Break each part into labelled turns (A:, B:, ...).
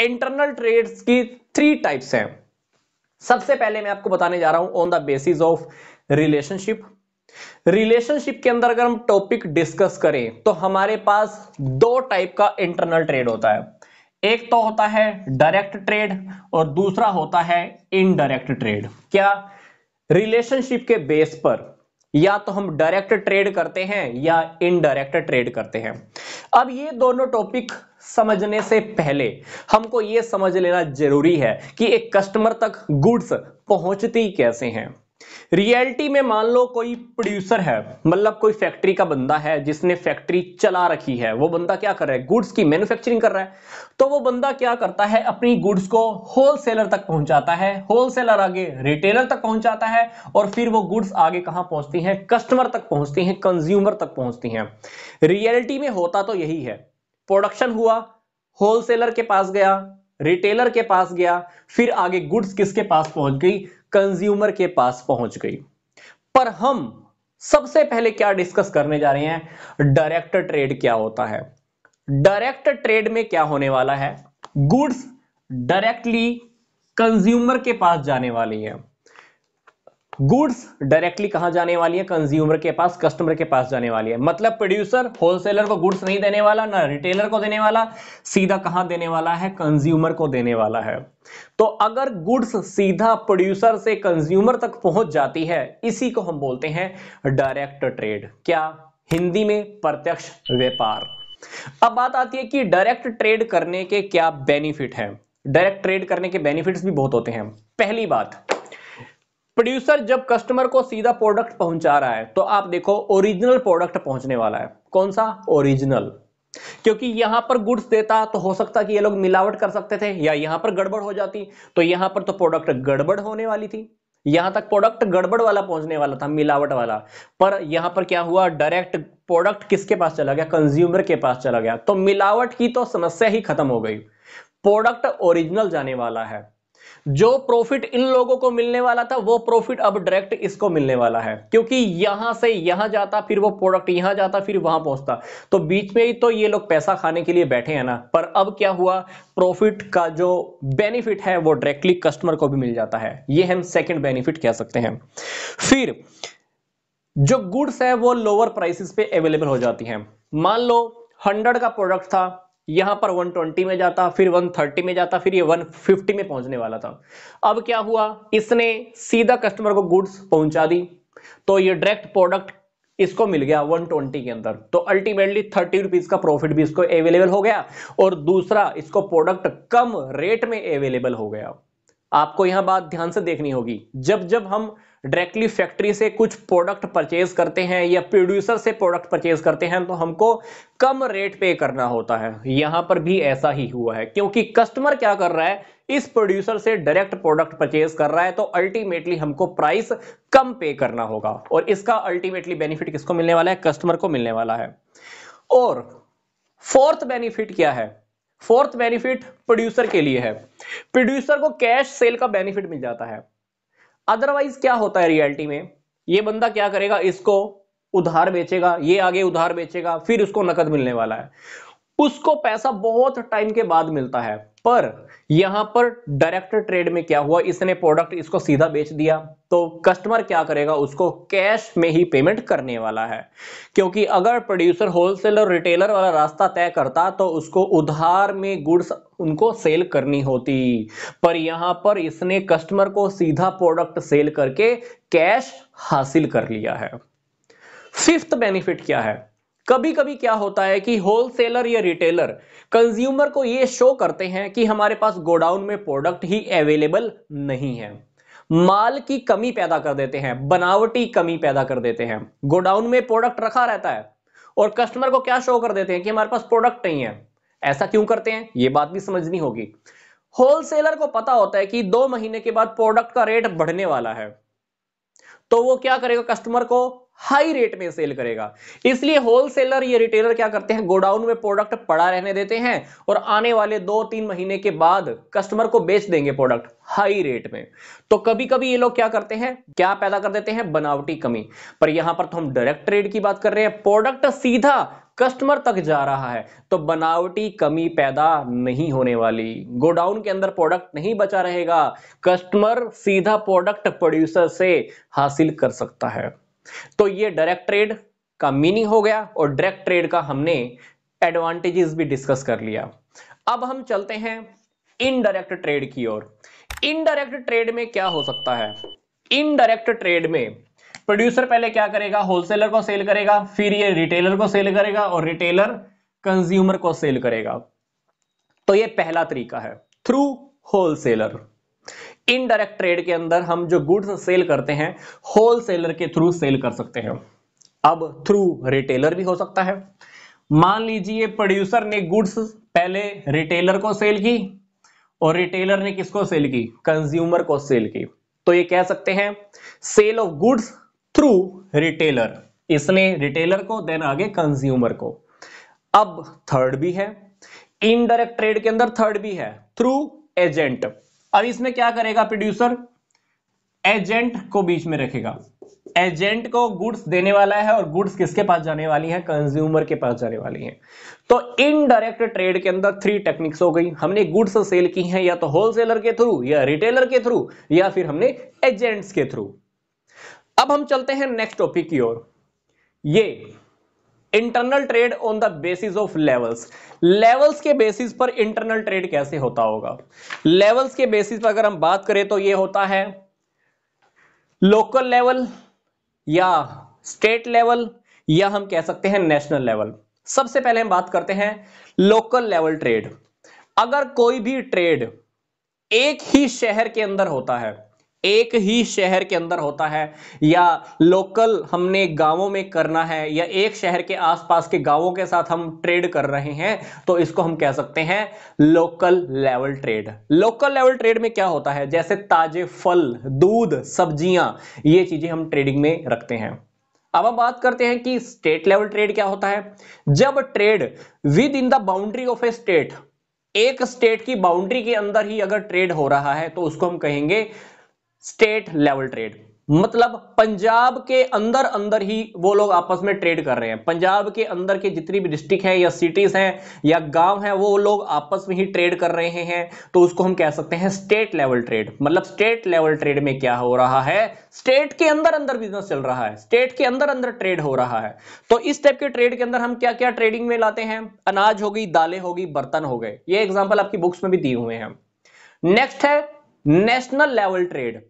A: internal trades की three types हैं सबसे पहले मैं आपको बताने जा रहा हूं on the basis of relationship relationship के अंदर अगर हम टॉपिक डिस्कस करें तो हमारे पास दो टाइप का इंटरनल ट्रेड होता है एक तो होता है डायरेक्ट ट्रेड और दूसरा होता है इनडायरेक्ट ट्रेड क्या रिलेशनशिप के बेस पर या तो हम डायरेक्ट ट्रेड करते हैं या इनडायरेक्ट ट्रेड करते हैं अब ये दोनों टॉपिक समझने से पहले हमको यह समझ लेना जरूरी है कि एक कस्टमर तक गुड्स पहुंचती कैसे हैं रियलिटी में मान लो कोई प्रोड्यूसर है मतलब कोई फैक्ट्री का बंदा है जिसने फैक्ट्री चला रखी है वो बंदा क्या कर रहा है गुड्स की मैन्युफैक्चरिंग कर रहा है तो वो बंदा क्या करता है अपनी गुड्स को होलसेलर तक पहुंचाता है होलसेलर आगे रिटेलर तक पहुंचाता है और फिर वो गुड्स आगे कहां पहुंचती हैं कस्टमर तक पहुंचती हैं कंज्यूमर तक पहुंचती हैं रियलिटी में होता तो यही है प्रोडक्शन हुआ होलसेलर के पास गया रिटेलर के पास गया फिर आगे गुड्स किसके पास पहुंच गई कंज्यूमर के पास पहुंच गई पर हम सबसे पहले क्या डिस्कस करने जा रहे हैं डायरेक्ट ट्रेड क्या होता है डायरेक्ट ट्रेड में क्या होने वाला है गुड्स डायरेक्टली कंज्यूमर के पास जाने वाली है गुड्स डायरेक्टली कहां जाने वाली है कंज्यूमर के पास कस्टमर के पास जाने वाली है मतलब प्रोड्यूसर होलसेलर को गुड्स नहीं देने वाला ना रिटेलर को देने वाला सीधा कहां देने वाला है कंज्यूमर को देने वाला है तो अगर गुड्स सीधा प्रोड्यूसर से कंज्यूमर तक पहुंच जाती है इसी को हम बोलते हैं डायरेक्ट ट्रेड क्या हिंदी में प्रत्यक्ष व्यापार अब बात आती है कि डायरेक्ट ट्रेड करने के क्या बेनिफिट है डायरेक्ट ट्रेड करने के बेनिफिट्स भी बहुत होते हैं पहली बात प्रोड्यूसर जब कस्टमर को सीधा प्रोडक्ट पहुंचा रहा है तो आप देखो ओरिजिनल प्रोडक्ट पहुंचने वाला है कौन सा ओरिजिनल क्योंकि यहां पर गुड्स देता तो हो सकता कि ये लोग मिलावट कर सकते थे या यहां पर गड़बड़ हो जाती तो यहां पर तो प्रोडक्ट गड़बड़ होने वाली थी यहां तक प्रोडक्ट गड़बड़ वाला पहुंचने वाला था मिलावट वाला पर यहां पर क्या हुआ डायरेक्ट प्रोडक्ट किसके पास चला गया कंज्यूमर के पास चला गया तो मिलावट की तो समस्या ही खत्म हो गई प्रोडक्ट ओरिजिनल जाने वाला है जो प्रॉफिट इन लोगों को मिलने वाला था वो प्रॉफिट अब डायरेक्ट इसको मिलने वाला है क्योंकि यहां से यहां जाता फिर वो प्रोडक्ट यहां जाता फिर वहां पहुंचता तो बीच में ही तो ये लोग पैसा खाने के लिए बैठे हैं ना पर अब क्या हुआ प्रॉफिट का जो बेनिफिट है वो डायरेक्टली कस्टमर को भी मिल जाता है ये हम सेकेंड बेनिफिट कह सकते हैं फिर जो गुड्स है वो लोअर प्राइसिस पे अवेलेबल हो जाती है मान लो हंड्रेड का प्रोडक्ट था यहां पर 120 में जाता फिर 130 में जाता फिर ये 150 में पहुंचने वाला था अब क्या हुआ इसने सीधा कस्टमर को गुड्स पहुंचा दी तो ये डायरेक्ट प्रोडक्ट इसको मिल गया 120 के अंदर तो अल्टीमेटली थर्टी रुपीज का प्रॉफिट भी इसको अवेलेबल हो गया और दूसरा इसको प्रोडक्ट कम रेट में अवेलेबल हो गया आपको यहां बात ध्यान से देखनी होगी जब जब हम डायरेक्टली फैक्ट्री से कुछ प्रोडक्ट परचेज करते हैं या प्रोड्यूसर से प्रोडक्ट परचेज करते हैं तो हमको कम रेट पे करना होता है यहां पर भी ऐसा ही हुआ है क्योंकि कस्टमर क्या कर रहा है इस प्रोड्यूसर से डायरेक्ट प्रोडक्ट परचेज कर रहा है तो अल्टीमेटली हमको प्राइस कम पे करना होगा और इसका अल्टीमेटली बेनिफिट किसको मिलने वाला है कस्टमर को मिलने वाला है और फोर्थ बेनिफिट क्या है फोर्थ बेनिफिट प्रोड्यूसर के लिए है प्रोड्यूसर को कैश सेल का बेनिफिट मिल जाता है अदरवाइज क्या होता है रियलिटी में ये बंदा क्या करेगा इसको उधार बेचेगा ये आगे उधार बेचेगा फिर उसको नकद मिलने वाला है उसको पैसा बहुत टाइम के बाद मिलता है पर यहां पर डायरेक्ट ट्रेड में क्या हुआ इसने प्रोडक्ट इसको सीधा बेच दिया तो कस्टमर क्या करेगा उसको कैश में ही पेमेंट करने वाला है क्योंकि अगर प्रोड्यूसर होलसेल और रिटेलर वाला रास्ता तय करता तो उसको उधार में गुड्स उनको सेल करनी होती पर यहां पर इसने कस्टमर को सीधा प्रोडक्ट सेल करके कैश हासिल कर लिया है फिफ्थ बेनिफिट क्या है कभी कभी क्या होता है कि होलसेलर या रिटेलर कंज्यूमर को ये शो करते हैं कि हमारे पास गोडाउन में प्रोडक्ट ही अवेलेबल नहीं है माल की कमी पैदा कर देते हैं बनावटी कमी पैदा कर देते हैं गोडाउन में प्रोडक्ट रखा रहता है और कस्टमर को क्या शो कर देते हैं कि हमारे पास प्रोडक्ट नहीं है ऐसा क्यों करते हैं ये बात भी समझनी होगी होलसेलर को पता होता है कि दो महीने के बाद प्रोडक्ट का रेट बढ़ने वाला है तो वो क्या करेगा कस्टमर को हाई रेट में सेल करेगा इसलिए होलसेलर ये रिटेलर क्या करते हैं गोडाउन में प्रोडक्ट पड़ा रहने देते हैं और आने वाले दो तीन महीने के बाद कस्टमर को बेच देंगे प्रोडक्ट हाई रेट में तो कभी कभी ये लोग क्या करते हैं क्या पैदा कर देते हैं बनावटी कमी पर यहां पर तो हम डायरेक्ट ट्रेड की बात कर रहे हैं प्रोडक्ट सीधा कस्टमर तक जा रहा है तो बनावटी कमी पैदा नहीं होने वाली गोडाउन के अंदर प्रोडक्ट नहीं बचा रहेगा कस्टमर सीधा प्रोडक्ट प्रोड्यूसर से हासिल कर सकता है तो ये डायरेक्ट ट्रेड का मीनिंग हो गया और डायरेक्ट ट्रेड का हमने एडवांटेजेस भी डिस्कस कर लिया अब हम चलते हैं इनडायरेक्ट ट्रेड की ओर इनडायरेक्ट ट्रेड में क्या हो सकता है इनडायरेक्ट ट्रेड में प्रोड्यूसर पहले क्या करेगा होलसेलर को सेल करेगा फिर ये रिटेलर को सेल करेगा और रिटेलर कंज्यूमर को सेल करेगा तो ये पहला तरीका है थ्रू होलसेलर इनडायरेक्ट ट्रेड के अंदर हम जो गुड्स सेल करते हैं होल सेलर के थ्रू सेल कर सकते हैं अब थ्रू रिटेलर भी हो सकता है मान लीजिए प्रोड्यूसर ने गुड्स पहले रिटेलर को सेल की और रिटेलर ने किसको सेल की कंज्यूमर को सेल की तो ये कह सकते हैं sale of goods through retailer इसने रिटेलर को देन आगे कंज्यूमर को अब थर्ड भी है इनडायरेक्ट ट्रेड के अंदर थर्ड भी है थ्रू एजेंट अब इसमें क्या करेगा प्रोड्यूसर एजेंट को बीच में रखेगा एजेंट को गुड्स देने वाला है और गुड्स किसके पास जाने वाली है कंज्यूमर के पास जाने वाली है तो इनडायरेक्ट ट्रेड के अंदर थ्री टेक्निक्स हो गई हमने गुड्स सेल की हैं या तो होलसेलर के थ्रू या रिटेलर के थ्रू या फिर हमने एजेंट्स के थ्रू अब हम चलते हैं नेक्स्ट टॉपिक की ओर ये internal trade on the basis of levels levels के बेसिस पर इंटरनल ट्रेड कैसे होता होगा लेवल्स के बेसिस पर अगर हम बात करें तो ये होता है लोकल लेवल या स्टेट लेवल या हम कह सकते हैं नेशनल लेवल सबसे पहले हम बात करते हैं लोकल लेवल ट्रेड अगर कोई भी ट्रेड एक ही शहर के अंदर होता है एक ही शहर के अंदर होता है या लोकल हमने गांवों में करना है या एक शहर के आसपास के गांवों के साथ हम ट्रेड कर रहे हैं तो इसको हम कह सकते हैं local level trade local level trade में क्या होता है जैसे ताजे फल दूध सब्जियां ये चीजें हम ट्रेडिंग में रखते हैं अब हम बात करते हैं कि स्टेट लेवल ट्रेड क्या होता है जब trade within the boundary of a state एक स्टेट की बाउंड्री के अंदर ही अगर ट्रेड हो रहा है तो उसको हम कहेंगे स्टेट लेवल ट्रेड मतलब पंजाब के अंदर अंदर ही वो लोग आपस में ट्रेड कर रहे हैं पंजाब के अंदर के जितनी भी डिस्ट्रिक्ट हैं या सिटीज हैं या गांव हैं वो लोग आपस में ही ट्रेड कर रहे हैं तो उसको हम कह सकते हैं स्टेट लेवल ट्रेड मतलब स्टेट लेवल ट्रेड में क्या हो रहा है स्टेट के अंदर अंदर बिजनेस चल रहा है स्टेट के अंदर अंदर ट्रेड हो रहा है तो इस टाइप के ट्रेड के अंदर हम क्या क्या ट्रेडिंग में लाते हैं अनाज होगी दालें होगी बर्तन हो गए ये एग्जाम्पल आपकी बुक्स में भी दिए हुए हैं नेक्स्ट है नेशनल लेवल ट्रेड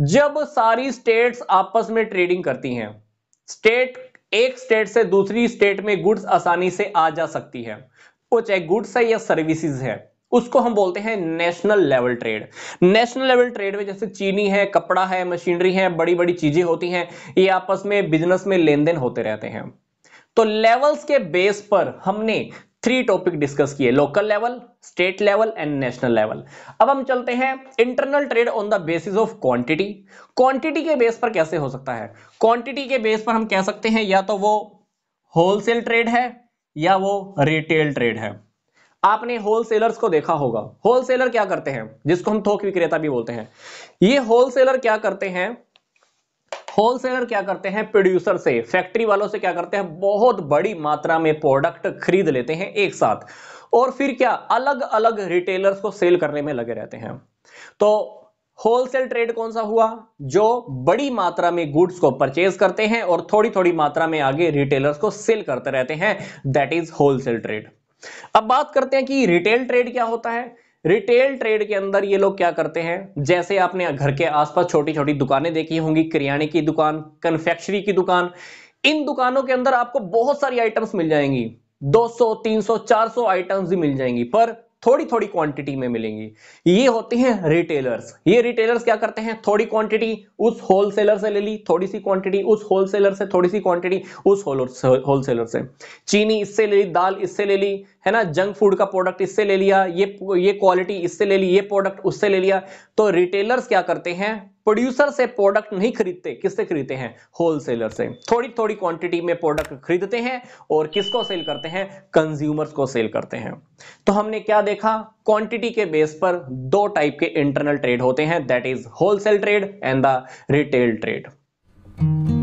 A: जब सारी स्टेट्स आपस में ट्रेडिंग करती हैं स्टेट एक स्टेट से दूसरी स्टेट में गुड्स आसानी से आ जा सकती है वो चाहे गुड्स है या सर्विसेज है उसको हम बोलते हैं national level trade national level trade में जैसे चीनी है कपड़ा है मशीनरी है बड़ी बड़ी चीजें होती हैं ये आपस में बिजनेस में लेन देन होते रहते हैं तो लेवल्स के बेस पर हमने थ्री टॉपिक डिस्कस किए local level state level and national level अब हम चलते हैं internal trade on the basis of quantity quantity के बेस पर कैसे हो सकता है क्वांटिटी के बेस पर हम कह सकते हैं या तो वो होलसेल ट्रेड है या वो रिटेल ट्रेड है आपने होलसेलर्स को देखा होगा होलसेलर क्या करते हैं जिसको हम थोक विक्रेता भी बोलते हैं ये होलसेलर क्या करते हैं होलसेलर क्या करते हैं प्रोड्यूसर से फैक्ट्री वालों से क्या करते हैं बहुत बड़ी मात्रा में प्रोडक्ट खरीद लेते हैं एक साथ और फिर क्या अलग अलग रिटेलर्स को सेल करने में लगे रहते हैं तो होलसेल ट्रेड कौन सा हुआ जो बड़ी मात्रा में गुड्स को परचेज करते हैं और थोड़ी थोड़ी मात्रा में आगे रिटेलर्स को सेल करते रहते हैं दैट इज होलसेल ट्रेड अब बात करते हैं कि रिटेल ट्रेड क्या होता है रिटेल ट्रेड के अंदर ये लोग क्या करते हैं जैसे आपने घर के आसपास छोटी छोटी दुकानें देखी होंगी किरियाने की दुकान कन्फेक्शनरी की दुकान इन दुकानों के अंदर आपको बहुत सारी आइटम्स मिल जाएंगी 200, 300, 400 आइटम्स भी मिल जाएंगी पर थोड़ी थोड़ी क्वांटिटी में मिलेंगी ये होते हैं रिटेलर्स ये रिटेलर्स क्या करते हैं थोड़ी क्वांटिटी उस होलसेलर से ले ली थोड़ी सी क्वांटिटी उस होलसेलर से थोड़ी सी क्वांटिटी उस होलसेलर से चीनी इससे ले ली दाल इससे ले ली है ना जंक फूड का प्रोडक्ट इससे ले लिया ये ये क्वालिटी इससे ले ली ये प्रोडक्ट उससे ले लिया तो रिटेलर्स क्या करते हैं प्रोड्यूसर से प्रोडक्ट नहीं खरीदते किससे खरीदते हैं होलसेलर से थोड़ी थोड़ी क्वांटिटी में प्रोडक्ट खरीदते हैं और किसको सेल करते हैं कंज्यूमर्स को सेल करते हैं तो हमने क्या देखा क्वांटिटी के बेस पर दो टाइप के इंटरनल ट्रेड होते हैं that is wholesale trade and the retail trade